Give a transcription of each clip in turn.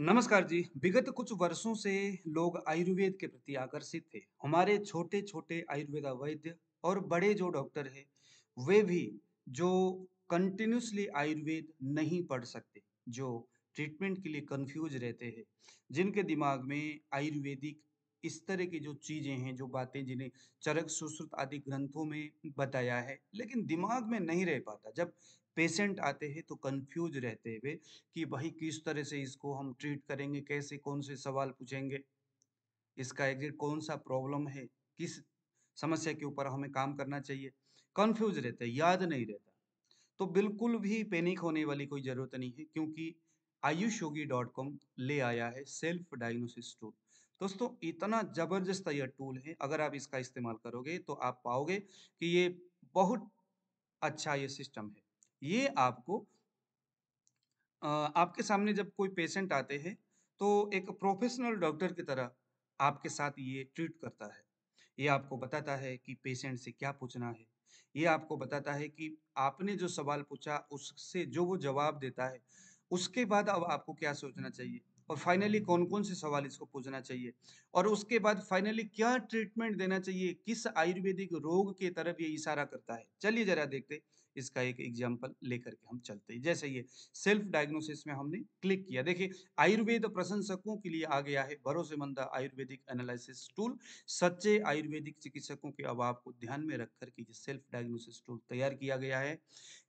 नमस्कार जी विगत कुछ वर्षों से लोग आयुर्वेद के प्रति आकर्षित थे हमारे छोटे छोटे आयुर्वेदा वैद्य और बड़े जो डॉक्टर हैं वे भी जो कंटिन्यूसली आयुर्वेद नहीं पढ़ सकते जो ट्रीटमेंट के लिए कंफ्यूज रहते हैं जिनके दिमाग में आयुर्वेदिक इस तरह की जो चीज़ें हैं जो बातें जिन्हें चरक सुश्रुत आदि ग्रंथों में बताया है लेकिन दिमाग में नहीं रह पाता जब पेशेंट आते हैं तो कंफ्यूज रहते हुए कि भाई किस तरह से इसको हम ट्रीट करेंगे कैसे कौन से सवाल पूछेंगे इसका एग्जिट कौन सा प्रॉब्लम है किस समस्या के ऊपर हमें काम करना चाहिए कंफ्यूज रहते हैं याद नहीं रहता तो बिल्कुल भी पैनिक होने वाली कोई ज़रूरत नहीं है क्योंकि आयुष योगी डॉट कॉम ले आया है सेल्फ डायग्नोसिस टूल दोस्तों इतना ज़बरदस्त यह टूल है अगर आप इसका इस्तेमाल करोगे तो आप पाओगे कि ये बहुत अच्छा ये सिस्टम है ये आपको आपके सामने जब कोई पेशेंट आते हैं तो एक प्रोफेशनल डॉक्टर की तरह आपके साथ ये ट्रीट करता है ये आपको बताता है कि पेशेंट से क्या पूछना है ये आपको बताता है कि आपने जो सवाल पूछा उससे जो वो जवाब देता है उसके बाद अब आपको क्या सोचना चाहिए और फाइनली कौन कौन से सवाल इसको पूछना चाहिए और उसके बाद फाइनली क्या ट्रीटमेंट देना चाहिए किस आयुर्वेदिक रोग के तरफ ये इशारा करता है चलिए जरा देखते इसका एक एग्जाम्पल लेकर के हम चलते हैं जैसे ये सेल्फ डायग्नोसिस में हमने क्लिक किया देखिए आयुर्वेद प्रशंसकों के लिए आ गया है भरोसेमंद आयुर्वेदिक एनालिसिस टूल सच्चे आयुर्वेदिक चिकित्सकों के अभाव को ध्यान में रखकर के ये सेल्फ डायग्नोसिस टूल तैयार किया गया है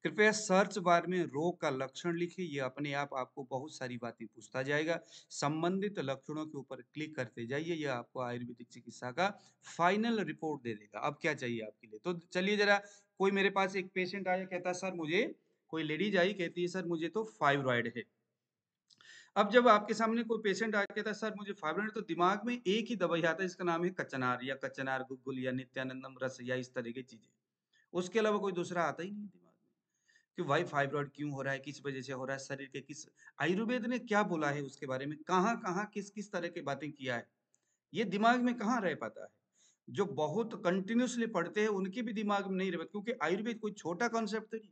कृपया सर्च बार में रोग का लक्षण लिखे ये अपने आप आपको बहुत सारी बातें पूछता जाएगा संबंधित लक्षणों के ऊपर क्लिक करते जाइए यह आपको आयुर्वेदिक चिकित्सा का फाइनल रिपोर्ट दे देगा अब क्या चाहिए आपके लिए तो चलिए जरा कोई मेरे पास एक पेशेंट आया कहता सर मुझे कोई लेडीज आई कहती है सर मुझे तो फाइब्रॉइड है अब जब आपके सामने कोई पेशेंट आया कहता है सर मुझे फाइब्रॉइड तो दिमाग में एक ही दवाई आता है इसका नाम है कचनार या कचनार गुगुल या नित्यानंदम रस या इस तरह की चीजें उसके अलावा कोई दूसरा आता ही नहीं दिमाग में कि भाई फाइब्रॉइड क्यों हो रहा है किस वजह से हो रहा है शरीर के किस आयुर्वेद ने क्या बोला है उसके बारे में कहाँ कहाँ किस किस तरह की बातें किया है ये दिमाग में कहाँ रह पाता है जो बहुत कंटिन्यूसली पढ़ते हैं उनके भी दिमाग में नहीं रहे क्योंकि आयुर्वेद कोई छोटा कॉन्सेप्ट तो नहीं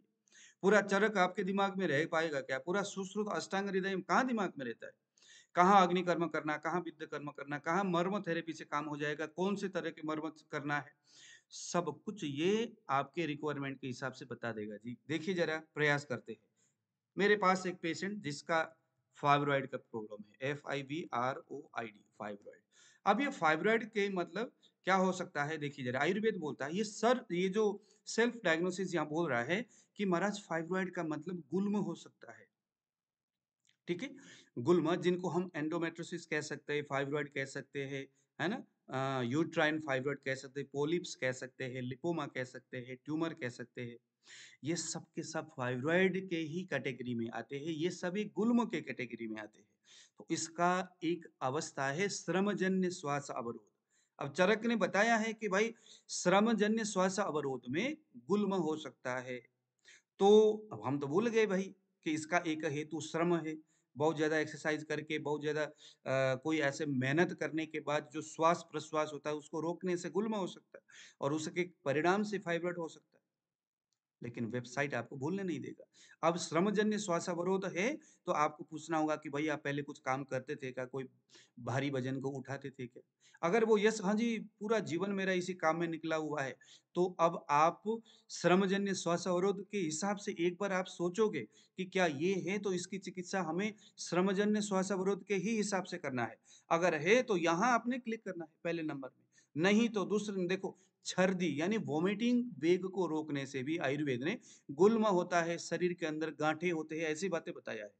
पूरा चरक आपके दिमाग में रह पाएगा क्या पूरा सुश्रुत अष्टांग हृदय कहाँ दिमाग में रहता है कहाँ अग्निकर्म करना कहाँ विद्य कर्म करना कहाँ मर्म थेरेपी से काम हो जाएगा कौन से तरह के मर्म करना है सब कुछ ये आपके रिक्वायरमेंट के हिसाब से बता देगा जी देखिए जरा प्रयास करते हैं मेरे पास एक पेशेंट जिसका फाइब्रॉइड का प्रॉब्लम है F I B R O I D fibroid अब ये फाइब्रॉइड के मतलब क्या हो सकता है देखिए जरा आयुर्वेद बोलता है ये सर ये जो सेल्फ डायग्नोसिस यहाँ बोल रहा है कि महाराज फाइब्रॉइड का मतलब गुलम हो सकता है ठीक है गुलम जिनको हम एंडोमेट्रोसिस कह सकते हैं फाइब्रॉइड कह सकते हैं है ना यूट्राइन फाइब्रॉइड कह सकते हैं पोलिप्स कह सकते हैं लिपोमा कह सकते हैं ट्यूमर कह सकते हैं ये सब के सब फाइब्रॉइड के ही कैटेगरी में आते हैं ये सभी गुल्म के कैटेगरी में आते हैं तो इसका एक अवस्था है श्रमजन्य श्वास अवरोध अब चरक ने बताया है कि भाई श्रमजन्य श्वास अवरोध में गुलम हो सकता है तो अब हम तो भूल गए भाई कि इसका एक हेतु श्रम है बहुत ज़्यादा एक्सरसाइज करके बहुत ज़्यादा कोई ऐसे मेहनत करने के बाद जो श्वास प्रश्वास होता है उसको रोकने से गुलम हो सकता है और उसके परिणाम से फाइब्रेट हो सकता है लेकिन वेबसाइट आपको भूलने नहीं देगा अब श्रमजन्य श्वास अवरोध है तो आपको पूछना होगा कि भाई आप पहले कुछ काम करते थे क्या कोई भारी वजन को उठाते थे क्या अगर वो यस हाँ जी पूरा जीवन मेरा इसी काम में निकला हुआ है तो अब आप श्रमजन्य श्वास अवरोध के हिसाब से एक बार आप सोचोगे कि क्या ये है तो इसकी चिकित्सा हमें श्रमजन्य श्वास अवरोध के ही हिसाब से करना है अगर है तो यहाँ आपने क्लिक करना है पहले नंबर में नहीं तो दूसरे देखो छर्दी यानी वोमिटिंग वेग को रोकने से भी आयुर्वेद ने गुलम होता है शरीर के अंदर गांठे होते हैं ऐसी बातें बताया है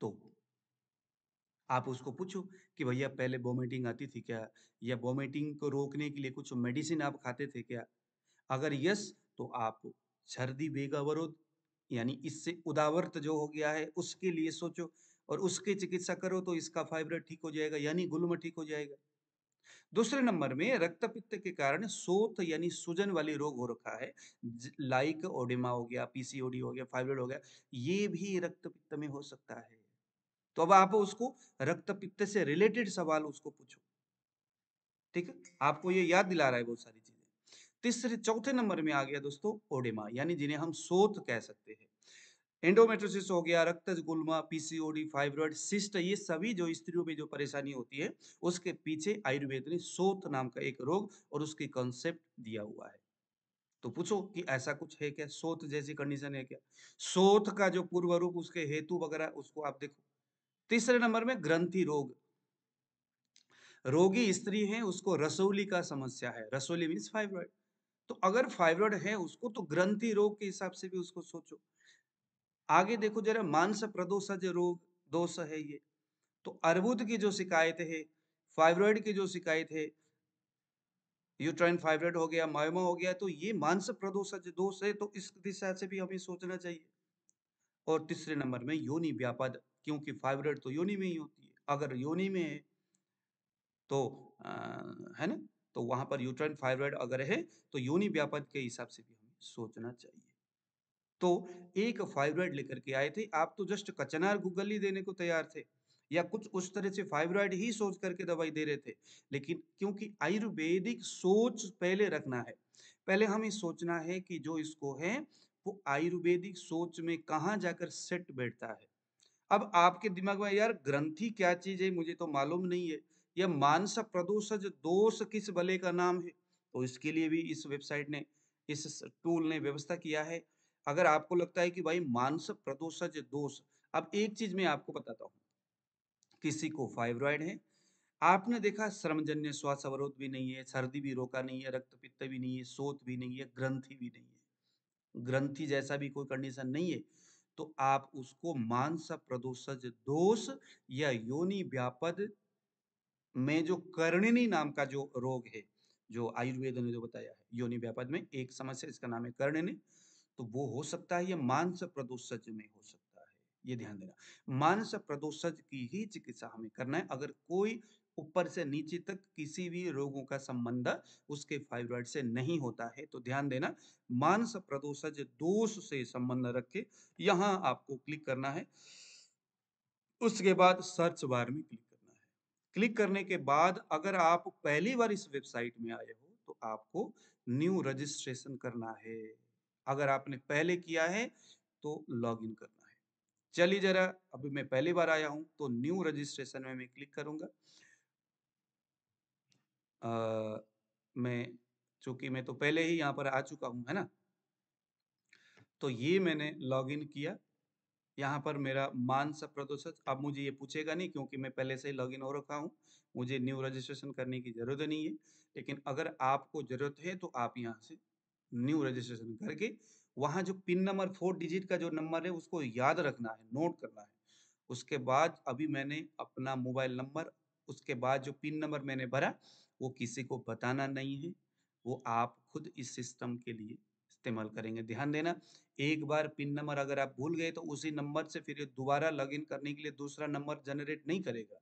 तो आप उसको पूछो कि भैया पहले वोमिटिंग आती थी क्या या वोमिटिंग को रोकने के लिए कुछ मेडिसिन आप खाते थे क्या अगर यस तो आप छर्दी वेग अवरोध यानी इससे उदावर्त जो हो गया है उसके लिए सोचो और उसके चिकित्सा करो तो इसका फाइबर ठीक हो जाएगा यानी गुलम ठीक हो जाएगा दूसरे नंबर में रक्त पित्त के कारण सोत यानी सूजन वाली रोग हो रखा है लाइक ओडिमा हो गया पीसीओडी हो गया फाइब्रेड हो गया ये भी रक्त पित्त में हो सकता है तो अब आप उसको रक्त पित्त से रिलेटेड सवाल उसको पूछो ठीक है आपको ये याद दिला रहा है बहुत सारी चीजें तीसरे चौथे नंबर में आ गया दोस्तों ओडिमा यानी जिन्हें हम सोत कह सकते हैं एंडोमेट्रोसिस हो गया रक्त गुलमा पीसीओडी फाइब्रॉइड सिस्ट ये सभी जो स्त्रियों में जो परेशानी होती है उसके पीछे आयुर्वेद ने सोत नाम का एक रोग और उसके कॉन्सेप्ट दिया हुआ है तो पूछो कि ऐसा कुछ है क्या सोत जैसी कंडीशन है क्या सोत का जो पूर्व रूप उसके हेतु वगैरह उसको आप देखो तीसरे नंबर में ग्रंथि रोग रोगी स्त्री है उसको रसोली का समस्या है रसोली मीन्स फाइब्रॉइड तो अगर फाइब्रॉइड है उसको तो ग्रंथि रोग के हिसाब से भी उसको सोचो आगे देखो जरा मांस प्रदोषज रोग दोष है ये तो अर्बुद की जो शिकायत है फाइब्रॉइड की जो शिकायत है यूट्राइन फाइब्रॉइड हो गया मायोमा हो गया तो ये मांस प्रदोषज दोष है तो इस दिशा से भी हमें सोचना चाहिए और तीसरे नंबर में योनि व्यापद क्योंकि फाइब्रॉइड तो योनि में ही होती है अगर योनि में है तो आ, है ना तो वहां पर यूट्राइन फाइब्रॉइड अगर है तो योनि व्यापद के हिसाब से भी हमें सोचना चाहिए तो एक फाइब्रॉइड लेकर के आए थे आप तो जस्ट कचनार ही देने को तैयार थे या कुछ उस तरह से फाइब्रॉइड ही सोच करके दवाई दे रहे थे लेकिन क्योंकि आयुर्वेदिक सोच पहले रखना है पहले हमें सोचना है कि जो इसको है वो आयुर्वेदिक सोच में कहाँ जाकर सेट बैठता है अब आपके दिमाग में यार ग्रंथि क्या चीज है मुझे तो मालूम नहीं है यह मानस प्रदोषज दोष किस बले का नाम है तो इसके लिए भी इस वेबसाइट ने इस टूल ने व्यवस्था किया है अगर आपको लगता है कि भाई मानस प्रदोषज दोष अब एक चीज में आपको बताता हूँ किसी को फाइब्रॉइड है आपने देखा श्रमजन्य श्वास अवरोध भी नहीं है सर्दी भी रोका नहीं है रक्त पित्त भी नहीं है सोत भी नहीं है ग्रंथि भी नहीं है ग्रंथि जैसा भी कोई कंडीशन नहीं है तो आप उसको मानस प्रदोषज दोष या योनि व्यापद में जो कर्णिनी नाम का जो रोग है जो आयुर्वेद ने जो बताया है योनि व्यापद में एक समस्या इसका नाम है कर्णिनी तो वो हो सकता है ये मानस प्रदोषज में हो सकता है ये ध्यान देना मानस प्रदोषज की ही चिकित्सा हमें करना है अगर कोई ऊपर से नीचे तक किसी भी रोगों का संबंध उसके फाइब्रॉइड से नहीं होता है तो ध्यान देना मानस प्रदोषज दोष से संबंध रख के यहाँ आपको क्लिक करना है उसके बाद सर्च बार में क्लिक करना है क्लिक करने के बाद अगर आप पहली बार इस वेबसाइट में आए हो तो आपको न्यू रजिस्ट्रेशन करना है अगर आपने पहले किया है तो लॉग इन करना है चलिए जरा अभी मैं पहली बार आया हूं तो न्यू रजिस्ट्रेशन में मैं क्लिक करूंगा आ, मैं चूंकि मैं तो पहले ही यहाँ पर आ चुका हूं है ना तो ये मैंने लॉग इन किया यहाँ पर मेरा मान सब प्रतिशत अब मुझे ये पूछेगा नहीं क्योंकि मैं पहले से ही लॉगिन हो रखा हूँ मुझे न्यू रजिस्ट्रेशन करने की जरूरत नहीं है लेकिन अगर आपको जरूरत है तो आप यहाँ से न्यू रजिस्ट्रेशन करके वहाँ जो पिन नंबर फोर डिजिट का जो नंबर है उसको याद रखना है नोट करना है उसके बाद अभी मैंने अपना मोबाइल नंबर उसके बाद जो पिन नंबर मैंने भरा वो किसी को बताना नहीं है वो आप खुद इस सिस्टम के लिए इस्तेमाल करेंगे ध्यान देना एक बार पिन नंबर अगर आप भूल गए तो उसी नंबर से फिर दोबारा लॉगिन करने के लिए दूसरा नंबर जनरेट नहीं करेगा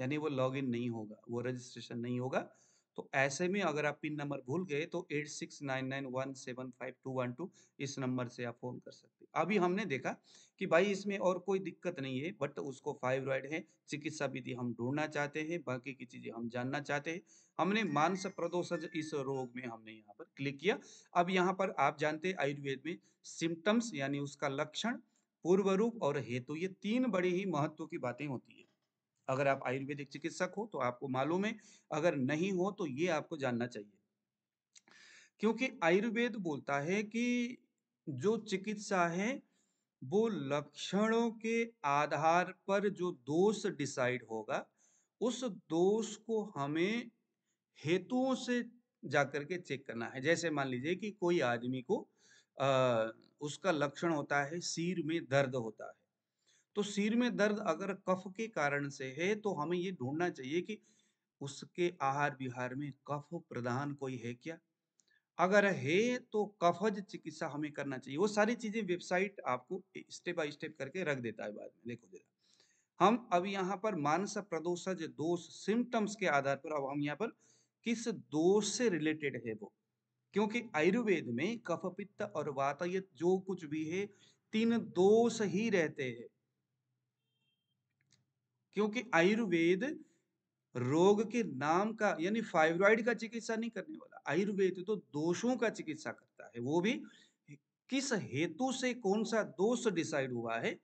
यानी वो लॉगिन नहीं होगा वो रजिस्ट्रेशन नहीं होगा तो ऐसे में अगर आप पिन नंबर भूल गए तो eight six nine nine one seven five two one two इस नंबर से आप फ़ोन कर सकते अभी हमने देखा कि भाई इसमें और कोई दिक्कत नहीं है बट उसको फाइब्रॉइड है चिकित्सा विधि हम ढूंढना चाहते हैं बाकी की चीज़ें हम जानना चाहते हैं हमने मानस प्रदोषज इस रोग में हमने यहाँ पर क्लिक किया अब यहाँ पर आप जानते हैं आयुर्वेद में सिम्टम्स यानी उसका लक्षण पूर्व रूप और हेतु ये तीन बड़ी ही महत्व की बातें होती है अगर आप आयुर्वेदिक चिकित्सक हो तो आपको मालूम है अगर नहीं हो तो ये आपको जानना चाहिए क्योंकि आयुर्वेद बोलता है कि जो चिकित्सा है वो लक्षणों के आधार पर जो दोष डिसाइड होगा उस दोष को हमें हेतुओं से जाकर के चेक करना है जैसे मान लीजिए कि कोई आदमी को आ, उसका लक्षण होता है सिर में दर्द होता है तो सिर में दर्द अगर कफ के कारण से है तो हमें ये ढूंढना चाहिए कि उसके आहार विहार में कफ प्रधान कोई है क्या अगर है तो कफज चिकित्सा हमें करना चाहिए वो सारी चीज़ें वेबसाइट आपको स्टेप बाय स्टेप करके रख देता है बाद में देखो जरा हम अब यहाँ पर मानस प्रदोषज दोष सिम्टम्स के आधार पर अब हम यहाँ पर किस दोष से रिलेटेड है वो क्योंकि आयुर्वेद में कफ पित्त और वातायत जो कुछ भी है तीन दोष ही रहते हैं क्योंकि आयुर्वेद रोग के नाम का यानी फाइब्रॉइड का चिकित्सा नहीं करने वाला आयुर्वेद तो दोषों का चिकित्सा करता है वो भी किस हेतु से कौन सा दोष डिसाइड हुआ है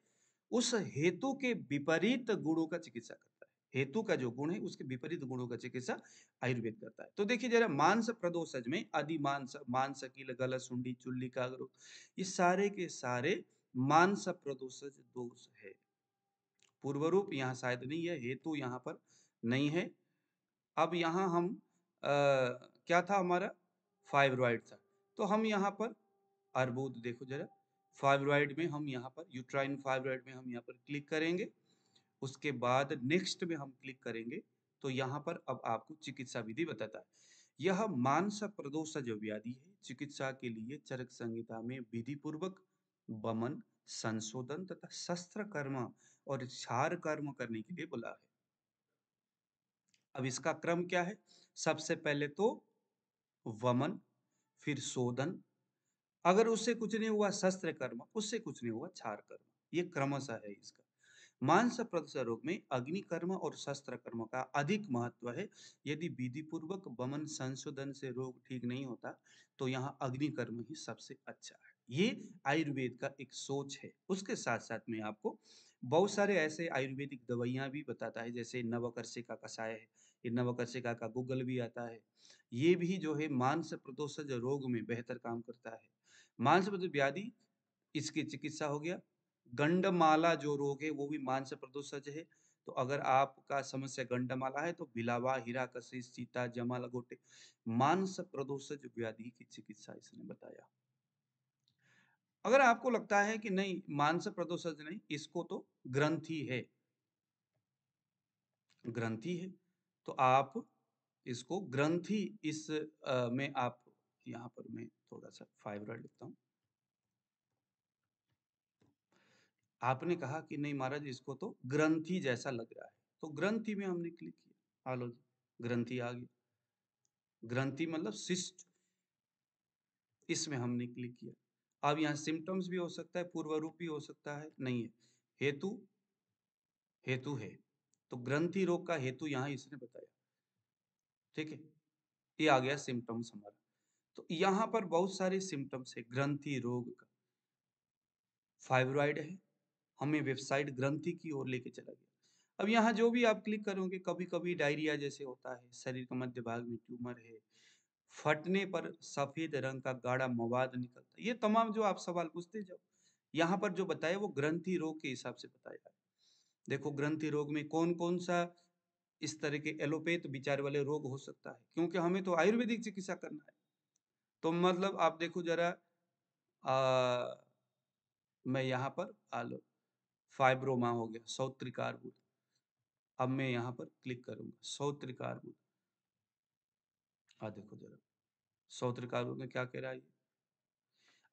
उस हेतु के विपरीत गुणों का चिकित्सा करता है हेतु का जो गुण है उसके विपरीत गुणों का चिकित्सा आयुर्वेद करता है तो देखिए जरा मांस प्रदोषज में आदि मांस मांस की गला सुंडी चुल्ली कागरो ये सारे के सारे मांस प्रदोषज दोष है पूर्वरूप यहाँ शायद नहीं है हेतु यहाँ पर नहीं है अब यहाँ हम आ, क्या था हमारा फाइब्रॉइड था तो हम यहाँ पर अर्बुद देखो जरा फाइब्रॉइड में हम यहाँ पर यूट्राइन फाइब्रॉइड में हम यहाँ पर क्लिक करेंगे उसके बाद नेक्स्ट में हम क्लिक करेंगे तो यहाँ पर अब आपको चिकित्सा विधि बताता है यह मानस प्रदोष जो व्याधि है चिकित्सा के लिए चरक संहिता में विधि पूर्वक बमन संशोधन तथा शस्त्र कर्म और क्षार कर्म करने के लिए बोला है अब इसका क्रम क्या है सबसे पहले तो वमन फिर शोधन अगर उससे कुछ नहीं हुआ शस्त्र कर्म उससे कुछ नहीं हुआ क्षार कर्म ये क्रमशः है इसका मांस प्रदर्शन रोग में अग्नि कर्म और शस्त्र कर्म का अधिक महत्व है यदि विधि पूर्वक वमन संशोधन से रोग ठीक नहीं होता तो यहाँ अग्नि कर्म ही सबसे अच्छा है ये आयुर्वेद का एक सोच है उसके साथ साथ में आपको बहुत सारे ऐसे आयुर्वेदिक दवाइयाँ भी बताता है जैसे नवकर्षिका कसाय है ये नवकर्षिका का गूगल भी आता है ये भी जो है मांस प्रदोषज रोग में बेहतर काम करता है मांस व्याधि इसकी चिकित्सा हो गया गंडमाला जो रोग है वो भी मांस प्रदोषज है तो अगर आपका समस्या गंडमाला है तो बिलावा हीराकशी सीता लगोटे मांस प्रदोषज व्याधि की चिकित्सा इसने बताया अगर आपको लगता है कि नहीं मानस प्रदोषज नहीं इसको तो ग्रंथि है ग्रंथि है तो आप इसको ग्रंथि इस आ, में आप यहां पर मैं थोड़ा सा फाइब्रॉइड लिखता हूं आपने कहा कि नहीं महाराज इसको तो ग्रंथि जैसा लग रहा है तो ग्रंथि में हमने क्लिक किया आलो हाँ जी ग्रंथि आ गया ग्रंथि मतलब शिष्ट इसमें हमने क्लिक किया अब यहाँ सिम्टम्स भी हो सकता है पूर्व रूप भी हो सकता है नहीं है हेतु हेतु है तो ग्रंथि रोग का हेतु यहाँ इसने बताया ठीक है ये आ गया सिम्टम्स हमारा तो यहाँ पर बहुत सारे सिम्टम्स है ग्रंथि रोग का फाइब्रॉइड है हमें वेबसाइट ग्रंथि की ओर लेके चला गया अब यहाँ जो भी आप क्लिक करोगे कभी कभी डायरिया जैसे होता है शरीर का मध्य भाग में ट्यूमर है फटने पर सफेद रंग का गाढ़ा मवाद निकलता ये तमाम जो आप सवाल पूछते जाओ यहाँ पर जो बताया वो ग्रंथि रोग के हिसाब से बताया है देखो ग्रंथि रोग में कौन कौन सा इस तरह के एलोपैथ विचार वाले रोग हो सकता है क्योंकि हमें तो आयुर्वेदिक चिकित्सा करना है तो मतलब आप देखो जरा आ, मैं यहाँ पर आलो फाइब्रोमा हो गया सौत्रिकार बुद्ध अब मैं यहाँ पर क्लिक करूंगा सौत्रिकार बुद्ध हाँ देखो जरा सौत्र काव्य में क्या कह रहा है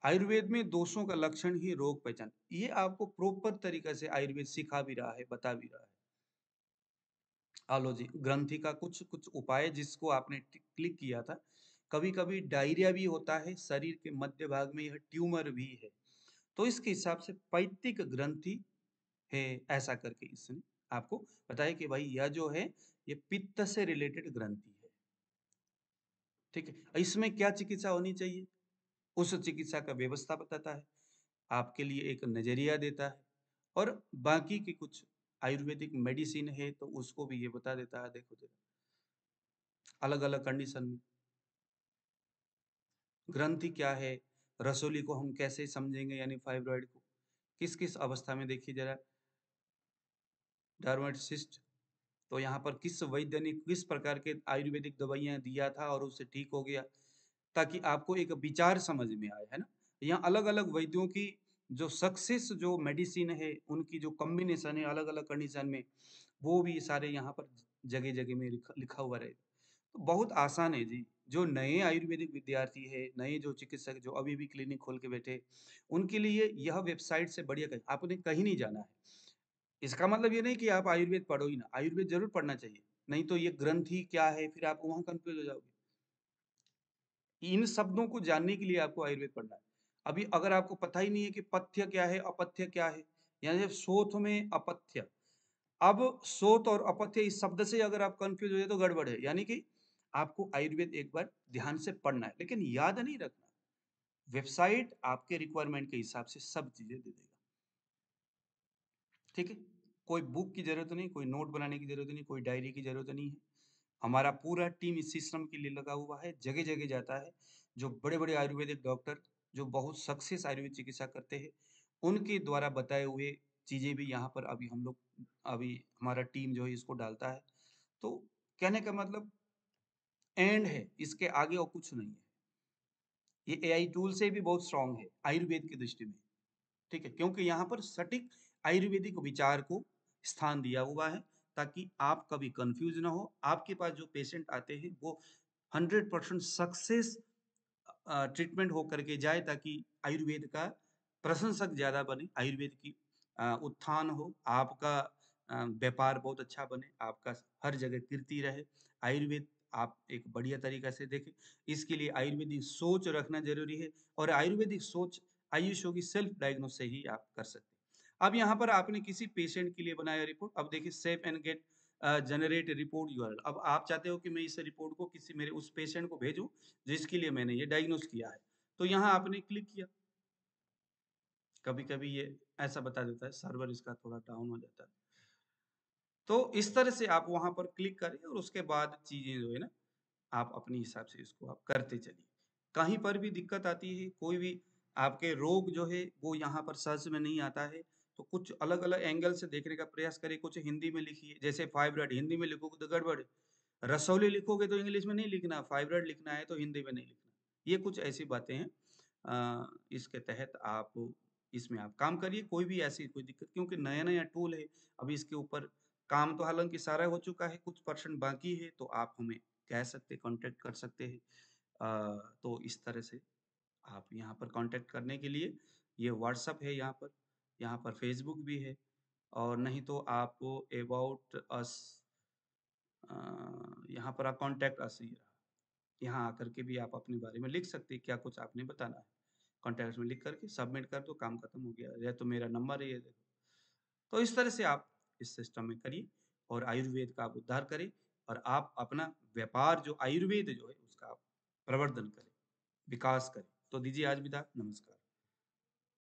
आयुर्वेद में दोषों का लक्षण ही रोग पहचान ये आपको प्रॉपर तरीके से आयुर्वेद सिखा भी रहा है बता भी रहा है आलो जी ग्रंथि का कुछ कुछ उपाय जिसको आपने क्लिक किया था कभी कभी डायरिया भी होता है शरीर के मध्य भाग में यह ट्यूमर भी है तो इसके हिसाब से पैतिक ग्रंथि है ऐसा करके इसने आपको बताया कि भाई यह जो है ये पित्त से रिलेटेड ग्रंथि ठीक है इसमें क्या चिकित्सा होनी चाहिए उस चिकित्सा का व्यवस्था बताता है आपके लिए एक नज़रिया देता है और बाकी के कुछ आयुर्वेदिक मेडिसिन है तो उसको भी ये बता देता है देखो जरा अलग अलग कंडीशन में ग्रंथि क्या है रसोली को हम कैसे समझेंगे यानी फाइब्रॉइड को किस किस अवस्था में देखिए जरा डार्माटोसिस्ट तो यहाँ पर किस वैद्य ने किस प्रकार के आयुर्वेदिक दवाइयाँ दिया था और उससे ठीक हो गया ताकि आपको एक विचार समझ में आए है ना यहाँ अलग अलग वैद्यों की जो सक्सेस जो मेडिसिन है उनकी जो कम्बिनेशन है अलग अलग कंडीशन में वो भी सारे यहाँ पर जगह जगह में लिखा हुआ रहे तो बहुत आसान है जी जो नए आयुर्वेदिक विद्यार्थी है नए जो चिकित्सक जो अभी भी क्लिनिक खोल के बैठे उनके लिए यह वेबसाइट से बढ़िया कहीं आपने कहीं नहीं जाना है इसका मतलब ये नहीं कि आप आयुर्वेद पढ़ो ही ना आयुर्वेद जरूर पढ़ना चाहिए नहीं तो ये ग्रंथ ही क्या है फिर आप वहां कंफ्यूज हो जाओगे इन शब्दों को जानने के लिए आपको आयुर्वेद पढ़ना है अभी अगर आपको पता ही नहीं है कि पथ्य क्या है अपथ्य क्या है यानी शोथ में अपथ्य अब शोत और अपथ्य इस शब्द से अगर आप कंफ्यूज हो जाए तो गड़बड़ है यानी कि आपको आयुर्वेद एक बार ध्यान से पढ़ना है लेकिन याद नहीं रखना वेबसाइट आपके रिक्वायरमेंट के हिसाब से सब चीजें दे देगा ठीक है कोई बुक की जरूरत नहीं कोई नोट बनाने की जरूरत नहीं कोई डायरी की जरूरत नहीं है हमारा पूरा टीम इस सिस्टम के लिए लगा हुआ है जगह जगह जाता है जो बड़े बड़े आयुर्वेदिक डॉक्टर जो बहुत सक्सेस आयुर्वेद चिकित्सा करते हैं उनके द्वारा बताए हुए चीज़ें भी यहाँ पर अभी हम लोग अभी हमारा टीम जो है इसको डालता है तो कहने का मतलब एंड है इसके आगे और कुछ नहीं है ये एआई टूल से भी बहुत स्ट्रांग है आयुर्वेद की दृष्टि में ठीक है क्योंकि यहाँ पर सटीक आयुर्वेदिक विचार को स्थान दिया हुआ है ताकि आप कभी कंफ्यूज ना हो आपके पास जो पेशेंट आते हैं वो हंड्रेड परसेंट सक्सेस ट्रीटमेंट होकर के जाए ताकि आयुर्वेद का प्रशंसक ज़्यादा बने आयुर्वेद की उत्थान हो आपका व्यापार बहुत अच्छा बने आपका हर जगह कीर्ति रहे आयुर्वेद आप एक बढ़िया तरीका से देखें इसके लिए आयुर्वेदिक सोच रखना जरूरी है और आयुर्वेदिक सोच आयुष होगी सेल्फ डायग्नोस से ही आप कर सकते हैं अब यहाँ पर आपने किसी पेशेंट के लिए बनाया रिपोर्ट अब देखिए save and get generate report यू अब आप चाहते हो कि मैं इस रिपोर्ट को किसी मेरे उस पेशेंट को भेजूँ जिसके लिए मैंने ये डायग्नोस किया है तो यहाँ आपने क्लिक किया कभी कभी ये ऐसा बता देता है सर्वर इसका थोड़ा डाउन हो जाता है तो इस तरह से आप वहां पर क्लिक करें और उसके बाद चीजें जो है ना आप अपने हिसाब से इसको आप करते चलिए कहीं पर भी दिक्कत आती है कोई भी आपके रोग जो है वो यहाँ पर सर्च में नहीं आता है तो कुछ अलग अलग एंगल से देखने का प्रयास करिए कुछ हिंदी में लिखिए जैसे फाइब्रॉइड हिंदी में लिखोगे तो गड़बड़ रसौली लिखोगे तो इंग्लिश में नहीं लिखना फाइब्रॉइड लिखना है तो हिंदी में नहीं लिखना ये कुछ ऐसी बातें हैं इसके तहत आप इसमें आप काम करिए कोई भी ऐसी कोई दिक्कत क्योंकि नया नया टूल है अभी इसके ऊपर काम तो हालांकि सारा हो चुका है कुछ परसेंट बाकी है तो आप हमें कह सकते कांटेक्ट कर सकते हैं तो इस तरह से आप यहाँ पर कांटेक्ट करने के लिए ये व्हाट्सअप है यहाँ पर यहाँ पर फेसबुक भी है और नहीं तो आप अबाउट अस यहाँ पर आप कॉन्टैक्ट अस यहाँ आकर के भी आप अपने बारे में लिख सकते हैं क्या कुछ आपने बताना है कॉन्टैक्ट में लिख करके सबमिट कर दो तो काम खत्म हो गया या तो मेरा नंबर है ये तो इस तरह से आप इस सिस्टम में करिए और आयुर्वेद का आप उद्धार करें और आप अपना व्यापार जो आयुर्वेद जो है उसका आप प्रवर्धन करें विकास करें तो दीजिए आज विदा नमस्कार